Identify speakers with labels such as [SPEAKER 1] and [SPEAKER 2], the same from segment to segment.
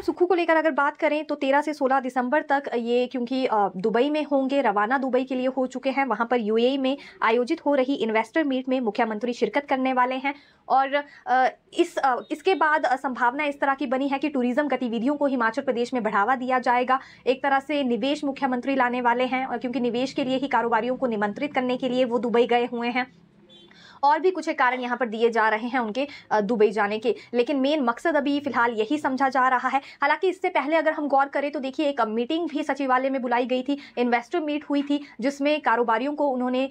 [SPEAKER 1] ma'am सुखू को लेकर अगर बात करें तो 13 से 16 दिसंबर तक ये क्योंकि दुबई में होंगे रवाना दुबई के लिए हो चुके हैं वहाँ पर यूएई में आयोजित हो रही इन्वेस्टर मीट में मुख्यमंत्री शिरकत करने वाले हैं और इस इसके बाद संभावना इस तरह की बनी है कि टूरिज्म गतिविधियों को हिमाचल प्रदेश में बढ़ावा दिया जाएगा एक तरह से निवेश मुख्यमंत्री लाने वाले हैं और क्योंकि निवेश के लिए ही कारोबारियों को निमंत्रित करने के लिए वो दुबई गए हुए हैं और भी कुछ कारण यहाँ पर दिए जा रहे हैं उनके दुबई जाने के लेकिन मेन मकसद अभी फिलहाल यही समझा जा रहा है हालांकि इससे पहले अगर हम गौर करें तो देखिए एक मीटिंग भी सचिवालय में बुलाई गई थी इन्वेस्टर मीट हुई थी जिसमें कारोबारियों को उन्होंने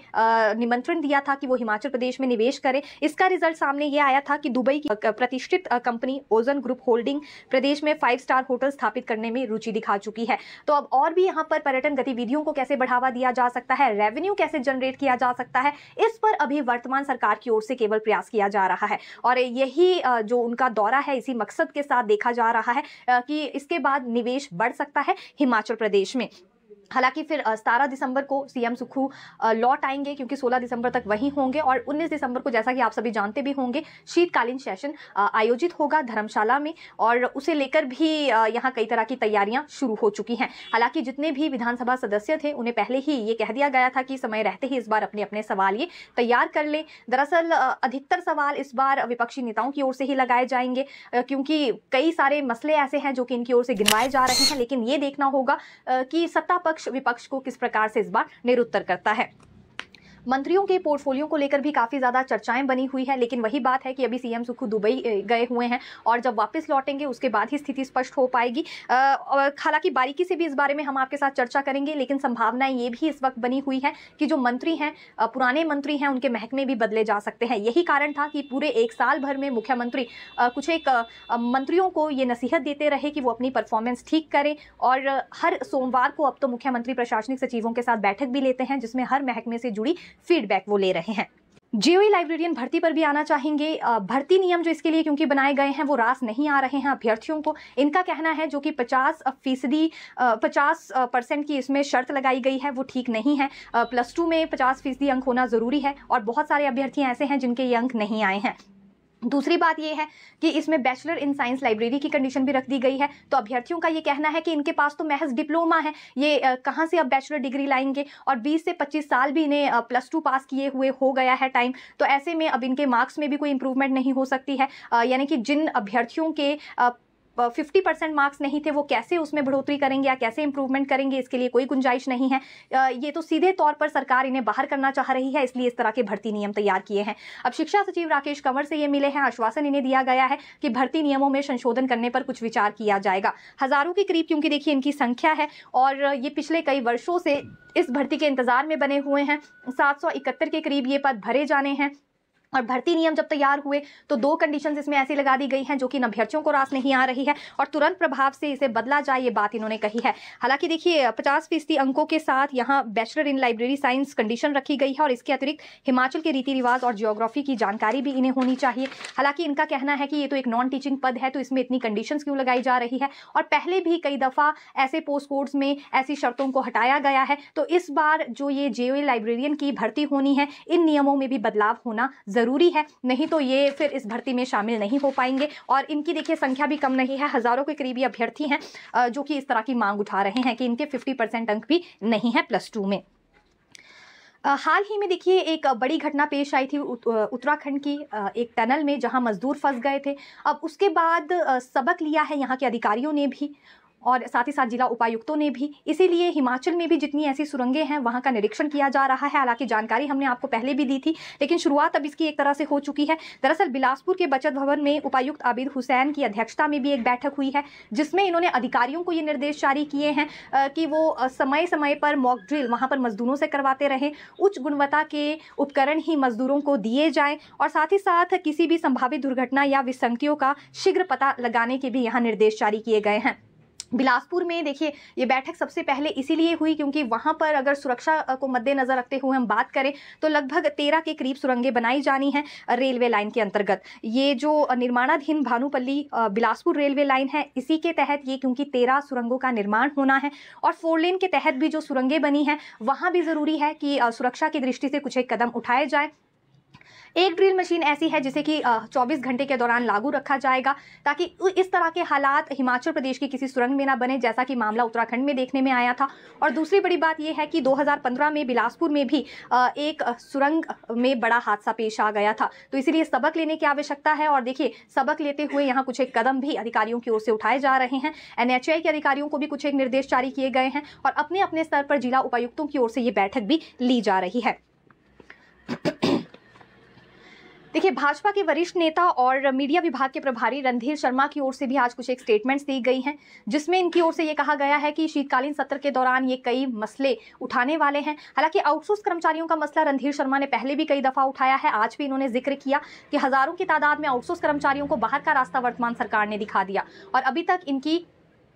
[SPEAKER 1] निमंत्रण दिया था कि वो हिमाचल प्रदेश में निवेश करें इसका रिजल्ट सामने ये आया था कि दुबई की प्रतिष्ठित कंपनी ओजन ग्रुप होल्डिंग प्रदेश में फाइव स्टार होटल स्थापित करने में रुचि दिखा चुकी है तो अब और भी यहाँ पर पर्यटन गतिविधियों को कैसे बढ़ावा दिया जा सकता है रेवेन्यू कैसे जनरेट किया जा सकता है इस पर अभी वर्तमान सरकार सरकार की ओर से केवल प्रयास किया जा रहा है और यही जो उनका दौरा है इसी मकसद के साथ देखा जा रहा है कि इसके बाद निवेश बढ़ सकता है हिमाचल प्रदेश में हालांकि फिर सतारह दिसंबर को सीएम सुखू लौट आएंगे क्योंकि 16 दिसंबर तक वहीं होंगे और 19 दिसंबर को जैसा कि आप सभी जानते भी होंगे शीतकालीन सेशन आयोजित होगा धर्मशाला में और उसे लेकर भी यहाँ कई तरह की तैयारियां शुरू हो चुकी हैं हालांकि जितने भी विधानसभा सदस्य थे उन्हें पहले ही ये कह दिया गया था कि समय रहते ही इस बार अपने अपने सवाल ये तैयार कर लें दरअसल अधिकतर सवाल इस बार विपक्षी नेताओं की ओर से ही लगाए जाएंगे क्योंकि कई सारे मसले ऐसे हैं जो कि इनकी ओर से गिनवाए जा रहे हैं लेकिन ये देखना होगा कि सत्ता पक्ष विपक्ष को किस प्रकार से इस बार निरुत्तर करता है मंत्रियों के पोर्टफोलियो को लेकर भी काफ़ी ज़्यादा चर्चाएं बनी हुई है लेकिन वही बात है कि अभी सीएम सुखू दुबई गए हुए हैं और जब वापस लौटेंगे उसके बाद ही स्थिति स्पष्ट हो पाएगी हालांकि बारीकी से भी इस बारे में हम आपके साथ चर्चा करेंगे लेकिन संभावना ये भी इस वक्त बनी हुई है कि जो मंत्री हैं पुराने मंत्री हैं उनके महकमे भी बदले जा सकते हैं यही कारण था कि पूरे एक साल भर में मुख्यमंत्री कुछ एक मंत्रियों को ये नसीहत देते रहे कि वो अपनी परफॉर्मेंस ठीक करें और हर सोमवार को अब तो मुख्यमंत्री प्रशासनिक सचिवों के साथ बैठक भी लेते हैं जिसमें हर महकमे से जुड़ी फीडबैक वो ले रहे हैं जेओई लाइब्रेरियन भर्ती पर भी आना चाहेंगे भर्ती नियम जो इसके लिए क्योंकि बनाए गए हैं वो रास नहीं आ रहे हैं अभ्यर्थियों को इनका कहना है जो कि 50 फीसदी पचास परसेंट की इसमें शर्त लगाई गई है वो ठीक नहीं है प्लस टू में 50 फीसदी अंक होना ज़रूरी है और बहुत सारे अभ्यर्थी ऐसे हैं जिनके ये अंक नहीं आए हैं दूसरी बात यह है कि इसमें बैचलर इन साइंस लाइब्रेरी की कंडीशन भी रख दी गई है तो अभ्यर्थियों का ये कहना है कि इनके पास तो महज डिप्लोमा है ये कहाँ से अब बैचलर डिग्री लाएंगे और 20 से 25 साल भी इन्हें प्लस टू पास किए हुए हो गया है टाइम तो ऐसे में अब इनके मार्क्स में भी कोई इंप्रूवमेंट नहीं हो सकती है यानी कि जिन अभ्यर्थियों के फिफ्टी परसेंट मार्क्स नहीं थे वो कैसे उसमें बढ़ोतरी करेंगे या कैसे इंप्रूवमेंट करेंगे इसके लिए कोई गुंजाइश नहीं है ये तो सीधे तौर पर सरकार इन्हें बाहर करना चाह रही है इसलिए इस तरह के भर्ती नियम तैयार किए हैं अब शिक्षा सचिव राकेश कंवर से ये मिले हैं आश्वासन इन्हें दिया गया है कि भर्ती नियमों में संशोधन करने पर कुछ विचार किया जाएगा हजारों के करीब क्योंकि देखिए इनकी संख्या है और ये पिछले कई वर्षों से इस भर्ती के इंतजार में बने हुए हैं सात के करीब ये पद भरे जाने हैं और भर्ती नियम जब तैयार हुए तो दो कंडीशंस इसमें ऐसी लगा दी गई हैं जो कि अभ्यर्थियों को रास नहीं आ रही है और तुरंत प्रभाव से इसे बदला जाए ये बात इन्होंने कही है हालांकि देखिए पचास फीसदी अंकों के साथ यहाँ bachelor in library science condition रखी गई है और इसके अतिरिक्त हिमाचल के रीति रिवाज और जियोग्राफी की जानकारी भी इन्हें होनी चाहिए हालांकि इनका कहना है कि ये तो एक नॉन टीचिंग पद है तो इसमें इतनी कंडीशन क्यों लगाई जा रही है और पहले भी कई दफ़ा ऐसे पोस्ट कोड्स में ऐसी शर्तों को हटाया गया है तो इस बार जो ये जे लाइब्रेरियन की भर्ती होनी है इन नियमों में भी बदलाव होना ज़रूरी है नहीं तो ये फिर इस भर्ती में शामिल नहीं हो पाएंगे और इनकी देखिए संख्या भी कम नहीं है हज़ारों के करीबी अभ्यर्थी हैं जो कि इस तरह की मांग उठा रहे हैं कि इनके फिफ्टी परसेंट अंक भी नहीं है प्लस टू में हाल ही में देखिए एक बड़ी घटना पेश आई थी उत्तराखंड की एक टनल में जहां मजदूर फंस गए थे अब उसके बाद सबक लिया है यहाँ के अधिकारियों ने भी और साथ ही साथ जिला उपायुक्तों ने भी इसीलिए हिमाचल में भी जितनी ऐसी सुरंगें हैं वहाँ का निरीक्षण किया जा रहा है हालांकि जानकारी हमने आपको पहले भी दी थी लेकिन शुरुआत अब इसकी एक तरह से हो चुकी है दरअसल बिलासपुर के बचत भवन में उपायुक्त आबिद हुसैन की अध्यक्षता में भी एक बैठक हुई है जिसमें इन्होंने अधिकारियों को ये निर्देश जारी किए हैं कि वो समय समय पर मॉक ड्रिल वहाँ पर मजदूरों से करवाते रहें उच्च गुणवत्ता के उपकरण ही मजदूरों को दिए जाएँ और साथ ही साथ किसी भी संभावित दुर्घटना या विसंगतियों का शीघ्र पता लगाने के भी यहाँ निर्देश जारी किए गए हैं बिलासपुर में देखिए ये बैठक सबसे पहले इसीलिए हुई क्योंकि वहाँ पर अगर सुरक्षा को मद्देनजर रखते हुए हम बात करें तो लगभग तेरह के करीब सुरंगें बनाई जानी हैं रेलवे लाइन के अंतर्गत ये जो निर्माणाधीन भानुपल्ली बिलासपुर रेलवे लाइन है इसी के तहत ये क्योंकि तेरह सुरंगों का निर्माण होना है और फोर लेन के तहत भी जो सुरंगें बनी हैं वहाँ भी ज़रूरी है कि सुरक्षा की दृष्टि से कुछ एक कदम उठाए जाए एक ड्रिल मशीन ऐसी है जिसे कि चौबीस घंटे के दौरान लागू रखा जाएगा ताकि इस तरह के हालात हिमाचल प्रदेश की किसी सुरंग में ना बने जैसा कि मामला उत्तराखंड में देखने में आया था और दूसरी बड़ी बात यह है कि 2015 में बिलासपुर में भी एक सुरंग में बड़ा हादसा पेश आ गया था तो इसीलिए सबक लेने की आवश्यकता है और देखिए सबक लेते हुए यहाँ कुछ एक कदम भी अधिकारियों की ओर से उठाए जा रहे हैं एनएचआई के अधिकारियों को भी कुछ एक निर्देश जारी किए गए हैं और अपने अपने स्तर पर जिला उपायुक्तों की ओर से ये बैठक भी ली जा रही है देखिए भाजपा के वरिष्ठ नेता और मीडिया विभाग के प्रभारी रणधीर शर्मा की ओर से भी आज कुछ एक स्टेटमेंट्स दी गई हैं जिसमें इनकी ओर से ये कहा गया है कि शीतकालीन सत्र के दौरान ये कई मसले उठाने वाले हैं हालांकि आउटसोर्स कर्मचारियों का मसला रणधीर शर्मा ने पहले भी कई दफ़ा उठाया है आज भी इन्होंने जिक्र किया कि हज़ारों की तादाद में आउटसोर्स कर्मचारियों को बाहर का रास्ता वर्तमान सरकार ने दिखा दिया और अभी तक इनकी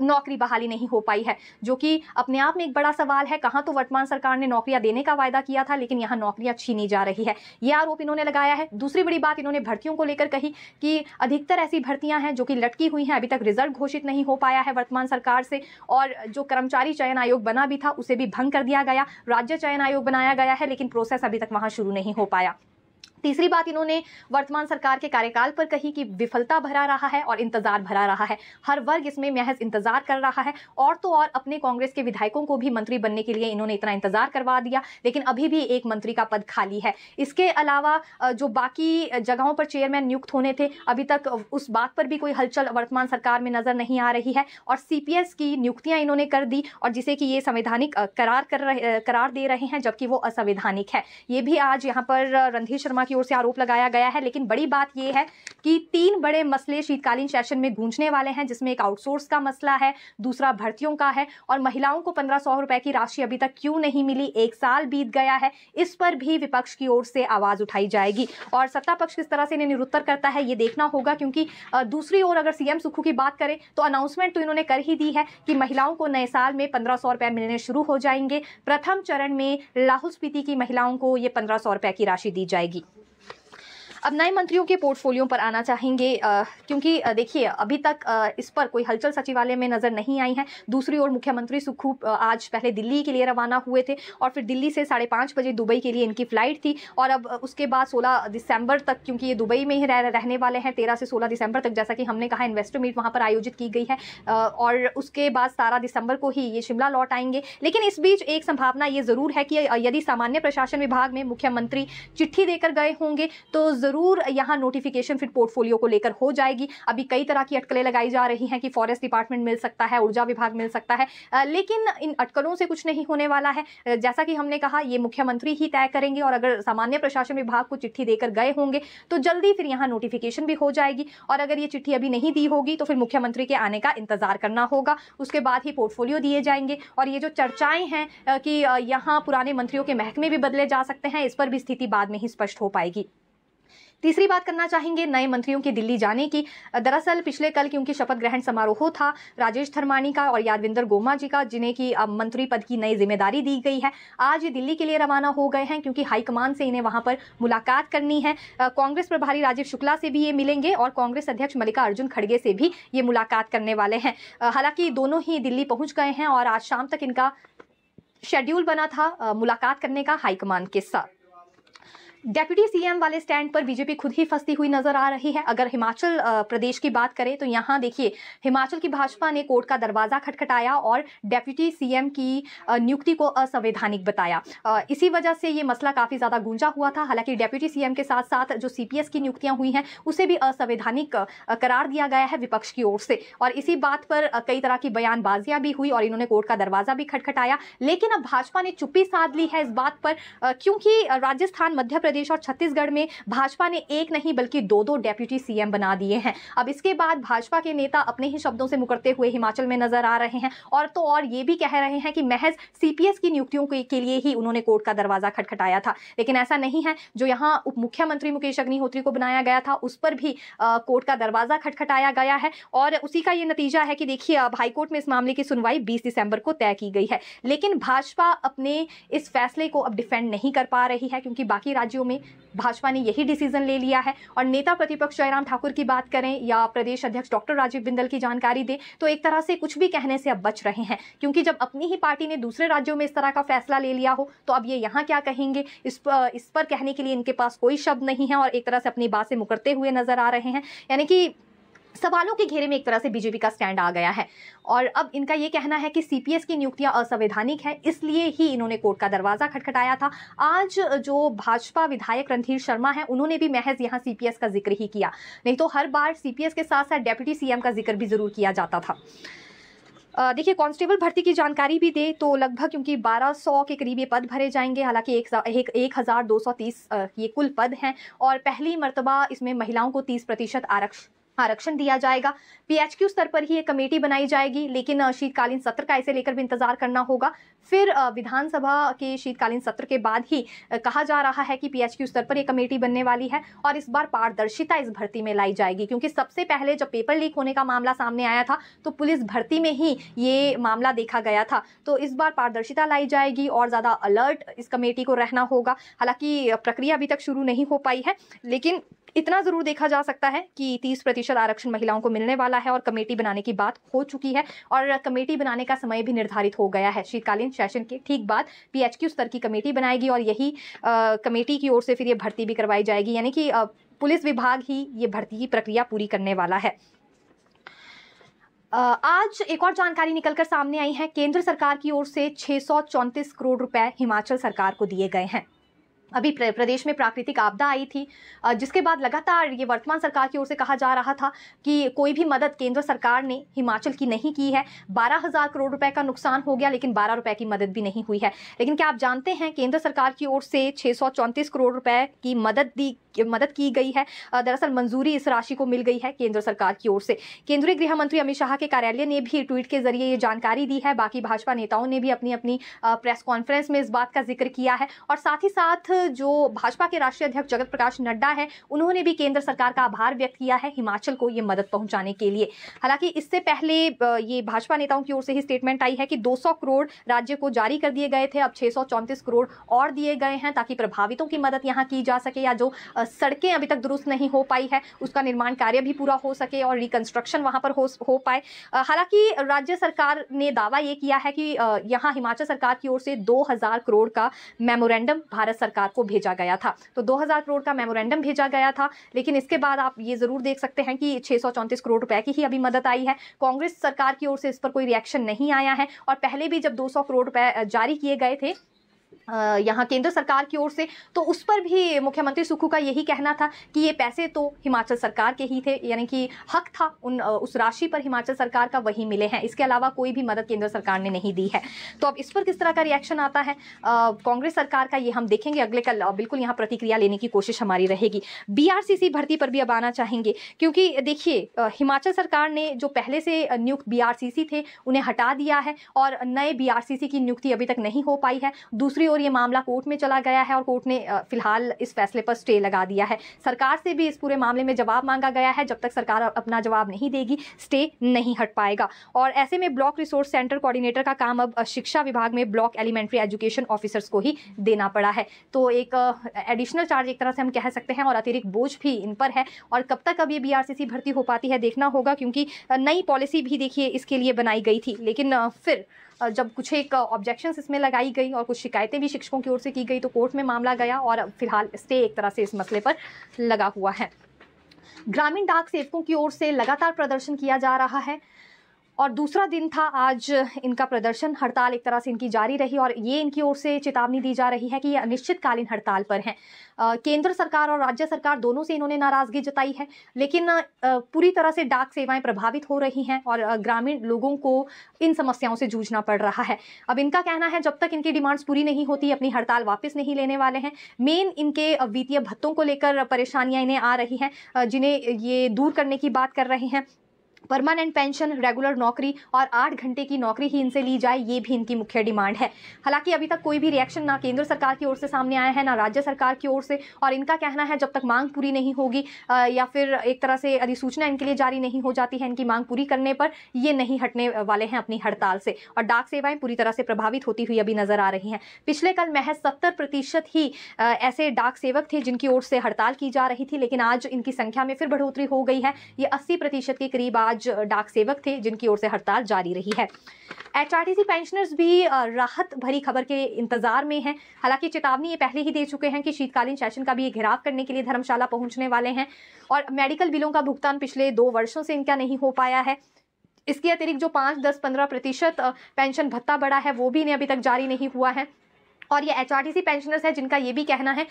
[SPEAKER 1] नौकरी बहाली नहीं हो पाई है जो कि अपने आप में एक बड़ा सवाल है कहाँ तो वर्तमान सरकार ने नौकरियां देने का वायदा किया था लेकिन यहाँ नौकरियां छीनी जा रही है ये आरोप इन्होंने लगाया है दूसरी बड़ी बात इन्होंने भर्तियों को लेकर कही कि अधिकतर ऐसी भर्तियां हैं जो कि लटकी हुई हैं अभी तक रिजल्ट घोषित नहीं हो पाया है वर्तमान सरकार से और जो कर्मचारी चयन आयोग बना भी था उसे भी भंग कर दिया गया राज्य चयन आयोग बनाया गया है लेकिन प्रोसेस अभी तक वहाँ शुरू नहीं हो पाया तीसरी बात इन्होंने वर्तमान सरकार के कार्यकाल पर कही कि विफलता भरा रहा है और इंतजार भरा रहा है हर वर्ग इसमें महज इंतजार कर रहा है और तो और अपने कांग्रेस के विधायकों को भी मंत्री बनने के लिए इन्होंने इतना इंतजार करवा दिया लेकिन अभी भी एक मंत्री का पद खाली है इसके अलावा जो बाकी जगहों पर चेयरमैन नियुक्त होने थे अभी तक उस बात पर भी कोई हलचल वर्तमान सरकार में नजर नहीं आ रही है और सी की नियुक्तियां इन्होंने कर दी और जिसे कि ये संवैधानिक करार कर रहे करार दे रहे हैं जबकि वो असंवैधानिक है ये भी आज यहाँ पर रणधीर शर्मा की की ओर से आरोप लगाया गया है लेकिन बड़ी बात यह है कि तीन बड़े मसले शीतकालीन सेशन में गूंजने वाले हैं जिसमें एक आउटसोर्स का मसला है दूसरा भर्तियों का है और महिलाओं को पंद्रह रुपए की राशि अभी तक क्यों नहीं मिली एक साल बीत गया है इस पर भी विपक्ष की ओर से आवाज उठाई जाएगी और सत्ता पक्ष किस तरह से इन्हें निरुत्तर करता है ये देखना होगा क्योंकि दूसरी ओर अगर सीएम सुखू की बात करें तो अनाउंसमेंट तो इन्होंने कर ही दी है कि महिलाओं को नए साल में पंद्रह सौ रुपए मिलने शुरू हो जाएंगे प्रथम चरण में लाहौल स्पीति की महिलाओं को ये पंद्रह सौ रुपए की राशि दी जाएगी अब नए मंत्रियों के पोर्टफोलियो पर आना चाहेंगे क्योंकि देखिए अभी तक इस पर कोई हलचल सचिवालय में नजर नहीं आई है दूसरी ओर मुख्यमंत्री सुखू आज पहले दिल्ली के लिए रवाना हुए थे और फिर दिल्ली से साढ़े पाँच बजे दुबई के लिए इनकी फ़्लाइट थी और अब उसके बाद सोलह दिसंबर तक क्योंकि ये दुबई में ही रह, रहने वाले हैं तेरह से सोलह दिसंबर तक जैसा कि हमने कहा इन्वेस्टर मीट वहाँ पर आयोजित की गई है और उसके बाद सतारह दिसंबर को ही ये शिमला लौट आएंगे लेकिन इस बीच एक संभावना ये ज़रूर है कि यदि सामान्य प्रशासन विभाग में मुख्यमंत्री चिट्ठी देकर गए होंगे तो ज़रूर यहाँ नोटिफिकेशन फिर पोर्टफोलियो को लेकर हो जाएगी अभी कई तरह की अटकलें लगाई जा रही हैं कि फॉरेस्ट डिपार्टमेंट मिल सकता है ऊर्जा विभाग मिल सकता है लेकिन इन अटकलों से कुछ नहीं होने वाला है जैसा कि हमने कहा ये मुख्यमंत्री ही तय करेंगे और अगर सामान्य प्रशासन विभाग को चिट्ठी देकर गए होंगे तो जल्दी फिर यहाँ नोटिफिकेशन भी हो जाएगी और अगर ये चिट्ठी अभी नहीं दी होगी तो फिर मुख्यमंत्री के आने का इंतजार करना होगा उसके बाद ही पोर्टफोलियो दिए जाएंगे और ये जो चर्चाएं हैं कि यहाँ पुराने मंत्रियों के महकमे भी बदले जा सकते हैं इस पर भी स्थिति बाद में ही स्पष्ट हो पाएगी तीसरी बात करना चाहेंगे नए मंत्रियों के दिल्ली जाने की दरअसल पिछले कल क्योंकि शपथ ग्रहण समारोह था राजेश धर्माणी का और यादविंदर गोमा जी का जिन्हें की अब मंत्री पद की नई जिम्मेदारी दी गई है आज ये दिल्ली के लिए रवाना हो गए हैं क्योंकि हाईकमान से इन्हें वहां पर मुलाकात करनी है कांग्रेस प्रभारी राजीव शुक्ला से भी ये मिलेंगे और कांग्रेस अध्यक्ष मल्लिका अर्जुन खड़गे से भी ये मुलाकात करने वाले हैं हालांकि दोनों ही दिल्ली पहुंच गए हैं और आज शाम तक इनका शेड्यूल बना था मुलाकात करने का हाईकमान के साथ डेप्यूटी सीएम वाले स्टैंड पर बीजेपी खुद ही फंसती हुई नजर आ रही है अगर हिमाचल प्रदेश की बात करें तो यहाँ देखिए हिमाचल की भाजपा ने कोर्ट का दरवाजा खटखटाया और डेप्यूटी सीएम की नियुक्ति को असंवैधानिक बताया इसी वजह से ये मसला काफी ज्यादा गूंजा हुआ था हालांकि डेप्यूटी सीएम के साथ साथ जो सीपीएस की नियुक्तियां हुई हैं उसे भी असंवैधानिक करार दिया गया है विपक्ष की ओर से और इसी बात पर कई तरह की बयानबाजियां भी हुई और इन्होंने कोर्ट का दरवाजा भी खटखटाया लेकिन अब भाजपा ने चुप्पी साध ली है इस बात पर क्योंकि राजस्थान मध्य प्रदेश प्रदेश और छत्तीसगढ़ में भाजपा ने एक नहीं बल्कि दो दो डेप्यूटी सीएम बना दिए हैं अब इसके बाद भाजपा के नेता अपने ही शब्दों से मुकरते हुए हिमाचल में नजर आ रहे हैं और तो और ये भी कह रहे हैं कि महज सीपीएस की नियुक्तियों के लिए ही उन्होंने कोर्ट का दरवाजा खटखटाया था लेकिन ऐसा नहीं है जो यहाँ उप मुख्यमंत्री मुकेश अग्निहोत्री को बनाया गया था उस पर भी कोर्ट का दरवाजा खटखटाया गया है और उसी का ये नतीजा है कि देखिए अब हाईकोर्ट में इस मामले की सुनवाई 20 दिसंबर को तय की गई है लेकिन भाजपा अपने इस फैसले को अब डिफेंड नहीं कर पा रही है क्योंकि बाकी राज्यों राज्यों में भाजपा ने यही डिसीजन ले लिया है और नेता प्रतिपक्ष जयराम ठाकुर की बात करें या प्रदेश अध्यक्ष डॉक्टर राजीव बिंदल की जानकारी दें तो एक तरह से कुछ भी कहने से अब बच रहे हैं क्योंकि जब अपनी ही पार्टी ने दूसरे राज्यों में इस तरह का फैसला ले लिया हो तो अब ये यहाँ क्या कहेंगे इस पर इस पर कहने के लिए इनके पास कोई शब्द नहीं है और एक तरह से अपनी बात से मुकरते हुए नजर आ रहे हैं यानी कि सवालों के घेरे में एक तरह से बीजेपी का स्टैंड आ गया है और अब इनका ये कहना है कि सीपीएस की नियुक्तियां असंवैधानिक है इसलिए ही इन्होंने कोर्ट का दरवाजा खटखटाया था आज जो भाजपा विधायक रणधीर शर्मा है उन्होंने भी महज यहाँ सीपीएस का जिक्र ही किया नहीं तो हर बार सीपीएस के साथ साथ डेप्यूटी सीएम का जिक्र भी जरूर किया जाता था देखिए कांस्टेबल भर्ती की जानकारी भी दे तो लगभग क्योंकि 1200 के करीब ये पद भरे जाएंगे हालांकि एक, एक, एक हज़ार ये कुल पद हैं और पहली मर्तबा इसमें महिलाओं को 30 प्रतिशत आरक्षण आरक्षण दिया जाएगा पीएचक्यू स्तर पर ही एक कमेटी बनाई जाएगी लेकिन शीतकालीन सत्र का इसे लेकर भी इंतजार करना होगा फिर विधानसभा के शीतकालीन सत्र के बाद ही कहा जा रहा है कि पीएचक्यू स्तर पर यह कमेटी बनने वाली है और इस बार पारदर्शिता इस भर्ती में लाई जाएगी क्योंकि सबसे पहले जब पेपर लीक होने का मामला सामने आया था तो पुलिस भर्ती में ही ये मामला देखा गया था तो इस बार पारदर्शिता लाई जाएगी और ज़्यादा अलर्ट इस कमेटी को रहना होगा हालांकि प्रक्रिया अभी तक शुरू नहीं हो पाई है लेकिन इतना ज़रूर देखा जा सकता है कि तीस प्रतिशत आरक्षण महिलाओं को मिलने वाला है और कमेटी बनाने की बात हो चुकी है और कमेटी बनाने का समय भी निर्धारित हो गया है शीतकालीन सेशन के ठीक बाद पीएचक्यू स्तर की कमेटी बनाएगी और यही आ, कमेटी की ओर से फिर ये भर्ती भी करवाई जाएगी यानी कि आ, पुलिस विभाग ही ये भर्ती की प्रक्रिया पूरी करने वाला है आज एक और जानकारी निकलकर सामने आई है केंद्र सरकार की ओर से छः करोड़ रुपए हिमाचल सरकार को दिए गए हैं अभी प्रदेश में प्राकृतिक आपदा आई थी जिसके बाद लगातार ये वर्तमान सरकार की ओर से कहा जा रहा था कि कोई भी मदद केंद्र सरकार ने हिमाचल की नहीं की है बारह हजार करोड़ रुपए का नुकसान हो गया लेकिन बारह रुपए की मदद भी नहीं हुई है लेकिन क्या आप जानते हैं केंद्र सरकार की ओर से छः करोड़ रुपए की मदद दी मदद की गई है दरअसल मंजूरी इस राशि को मिल गई है केंद्र सरकार की ओर से केंद्रीय गृह मंत्री अमित शाह के कार्यालय ने भी ट्वीट के जरिए ये जानकारी दी है बाकी भाजपा नेताओं ने भी अपनी अपनी प्रेस कॉन्फ्रेंस में इस बात का जिक्र किया है और साथ ही साथ जो भाजपा के राष्ट्रीय अध्यक्ष जगत प्रकाश नड्डा है उन्होंने भी केंद्र सरकार का आभार व्यक्त किया है हिमाचल को ये मदद पहुंचाने के लिए हालांकि इससे पहले ये भाजपा नेताओं की ओर से ही स्टेटमेंट आई है कि 200 करोड़ राज्य को जारी कर दिए गए थे अब छः करोड़ और दिए गए हैं ताकि प्रभावितों की मदद यहाँ की जा सके या जो सड़कें अभी तक दुरुस्त नहीं हो पाई है उसका निर्माण कार्य भी पूरा हो सके और रिकन्स्ट्रक्शन वहाँ पर हो, पाए हालांकि राज्य सरकार ने दावा ये किया है कि यहाँ हिमाचल सरकार की ओर से दो करोड़ का मेमोरेंडम भारत सरकार को भेजा गया था तो 2000 करोड़ का मेमोरेंडम भेजा गया था लेकिन इसके बाद आप ये ज़रूर देख सकते हैं कि छह करोड़ रुपए की ही अभी मदद आई है कांग्रेस सरकार की ओर से इस पर कोई रिएक्शन नहीं आया है और पहले भी जब दो करोड़ रुपए जारी किए गए थे यहाँ केंद्र सरकार की ओर से तो उस पर भी मुख्यमंत्री सुक्खू का यही कहना था कि ये पैसे तो हिमाचल सरकार के ही थे यानी कि हक था उन उस राशि पर हिमाचल सरकार का वही मिले हैं इसके अलावा कोई भी मदद केंद्र सरकार ने नहीं दी है तो अब इस पर किस तरह का रिएक्शन आता है कांग्रेस सरकार का ये हम देखेंगे अगले कल बिल्कुल यहाँ प्रतिक्रिया लेने की कोशिश हमारी रहेगी बी भर्ती पर भी अब आना चाहेंगे क्योंकि देखिए हिमाचल सरकार ने जो पहले से नियुक्त बी थे उन्हें हटा दिया है और नए बी की नियुक्ति अभी तक नहीं हो पाई है दूसरी ओर ये मामला कोर्ट में चला गया है और कोर्ट ने फिलहाल इस फैसले पर स्टे लगा दिया है सरकार से भी इस पूरे मामले में जवाब मांगा गया है जब तक सरकार अपना जवाब नहीं देगी स्टे नहीं हट पाएगा और ऐसे में ब्लॉक रिसोर्स सेंटर कोऑर्डिनेटर का काम अब शिक्षा विभाग में ब्लॉक एलिमेंट्री एजुकेशन ऑफिसर्स को ही देना पड़ा है तो एक एडिशनल चार्ज एक तरह से हम कह सकते हैं और अतिरिक्त बोझ भी इन पर है और कब तक अब ये बी भर्ती हो पाती है देखना होगा क्योंकि नई पॉलिसी भी देखिए इसके लिए बनाई गई थी लेकिन फिर जब कुछ एक ऑब्जेक्शन इसमें लगाई गई और कुछ शिकायतें भी शिक्षकों की ओर से की गई तो कोर्ट में मामला गया और फिलहाल स्टे एक तरह से इस मसले पर लगा हुआ है ग्रामीण डाक सेवकों की ओर से लगातार प्रदर्शन किया जा रहा है और दूसरा दिन था आज इनका प्रदर्शन हड़ताल एक तरह से इनकी जारी रही और ये इनकी ओर से चेतावनी दी जा रही है कि ये अनिश्चितकालीन हड़ताल पर हैं केंद्र सरकार और राज्य सरकार दोनों से इन्होंने नाराज़गी जताई है लेकिन आ, पूरी तरह से डाक सेवाएं प्रभावित हो रही हैं और ग्रामीण लोगों को इन समस्याओं से जूझना पड़ रहा है अब इनका कहना है जब तक इनकी डिमांड्स पूरी नहीं होती अपनी हड़ताल वापस नहीं लेने वाले हैं मेन इनके वित्तीय भत्तों को लेकर परेशानियाँ इन्हें आ रही हैं जिन्हें ये दूर करने की बात कर रहे हैं परमानेंट पेंशन रेगुलर नौकरी और आठ घंटे की नौकरी ही इनसे ली जाए ये भी इनकी मुख्य डिमांड है हालांकि अभी तक कोई भी रिएक्शन ना केंद्र सरकार की ओर से सामने आया है ना राज्य सरकार की ओर से और इनका कहना है जब तक मांग पूरी नहीं होगी या फिर एक तरह से अधिसूचना इनके लिए जारी नहीं हो जाती है इनकी मांग पूरी करने पर ये नहीं हटने वाले हैं अपनी हड़ताल से और डाक सेवाएं पूरी तरह से प्रभावित होती हुई अभी नजर आ रही हैं पिछले कल महज सत्तर प्रतिशत ही ऐसे डाक सेवक थे जिनकी ओर से हड़ताल की जा रही थी लेकिन आज इनकी संख्या में फिर बढ़ोतरी हो गई है ये अस्सी प्रतिशत के करीब आज आज डाक सेवक थे जिनकी ओर से हड़ताल जारी रही है एचआरटीसी पेंशनर्स भी राहत भरी खबर के इंतजार में हैं हालांकि चेतावनी ये पहले ही दे चुके हैं कि शीतकालीन सेशन का भी घेराव करने के लिए धर्मशाला पहुंचने वाले हैं और मेडिकल बिलों का भुगतान पिछले दो वर्षों से इनका नहीं हो पाया है इसके अतिरिक्त जो पाँच दस पंद्रह प्रतिशत पेंशन भत्ता बढ़ा है वो भी इन्हें अभी तक जारी नहीं हुआ है और ये एच पेंशनर्स है जिनका ये भी कहना है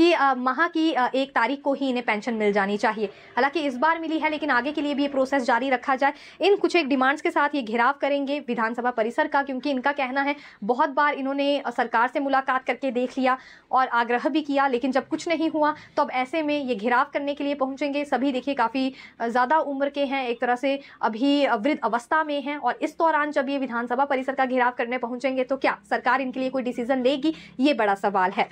[SPEAKER 1] कि माह की एक तारीख को ही इन्हें पेंशन मिल जानी चाहिए हालांकि इस बार मिली है लेकिन आगे के लिए भी ये प्रोसेस जारी रखा जाए इन कुछ एक डिमांड्स के साथ ये घेराव करेंगे विधानसभा परिसर का क्योंकि इनका कहना है बहुत बार इन्होंने सरकार से मुलाकात करके देख लिया और आग्रह भी किया लेकिन जब कुछ नहीं हुआ तो अब ऐसे में ये घेराव करने के लिए पहुंचेंगे सभी देखिए काफ़ी ज़्यादा उम्र के हैं एक तरह से अभी वृद्ध अवस्था में हैं और इस दौरान जब ये विधानसभा परिसर का घेराव करने पहुंचेंगे तो क्या सरकार इनके लिए कोई डिसीजन लेगी ये बड़ा सवाल है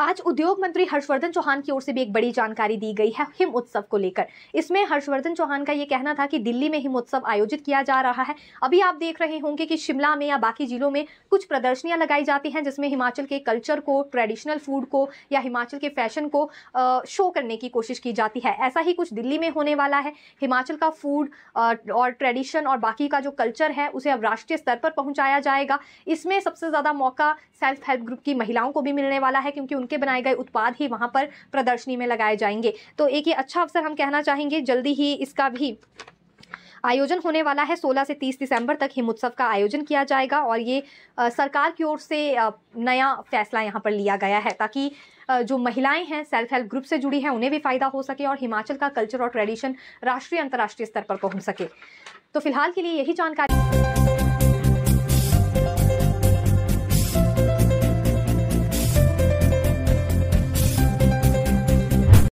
[SPEAKER 1] आज उद्योग मंत्री हर्षवर्धन चौहान की ओर से भी एक बड़ी जानकारी दी गई है हिम उत्सव को लेकर इसमें हर्षवर्धन चौहान का ये कहना था कि दिल्ली में हिम उत्सव आयोजित किया जा रहा है अभी आप देख रहे होंगे कि शिमला में या बाकी जिलों में कुछ प्रदर्शनियां लगाई जाती हैं जिसमें हिमाचल के कल्चर को ट्रेडिशनल फूड को या हिमाचल के फैशन को शो करने की कोशिश की जाती है ऐसा ही कुछ दिल्ली में होने वाला है हिमाचल का फूड और ट्रेडिशन और बाकी का जो कल्चर है उसे अब राष्ट्रीय स्तर पर पहुंचाया जाएगा इसमें सबसे ज़्यादा मौका सेल्फ हेल्प ग्रुप की महिलाओं को भी मिलने वाला है क्योंकि उनका उनके बनाए गए उत्पाद ही वहाँ पर प्रदर्शनी में लगाए जाएंगे तो एक ये अच्छा अवसर हम कहना चाहेंगे जल्दी ही इसका भी आयोजन होने वाला है 16 से 30 दिसंबर तक हिमोत्सव का आयोजन किया जाएगा और ये सरकार की ओर से नया फैसला यहाँ पर लिया गया है ताकि जो महिलाएं हैं सेल्फ हेल्प ग्रुप से जुड़ी हैं उन्हें भी फ़ायदा हो सके और हिमाचल का कल्चर और ट्रेडिशन राष्ट्रीय अंतर्राष्ट्रीय स्तर पर पहुँच सके तो फिलहाल के लिए यही जानकारी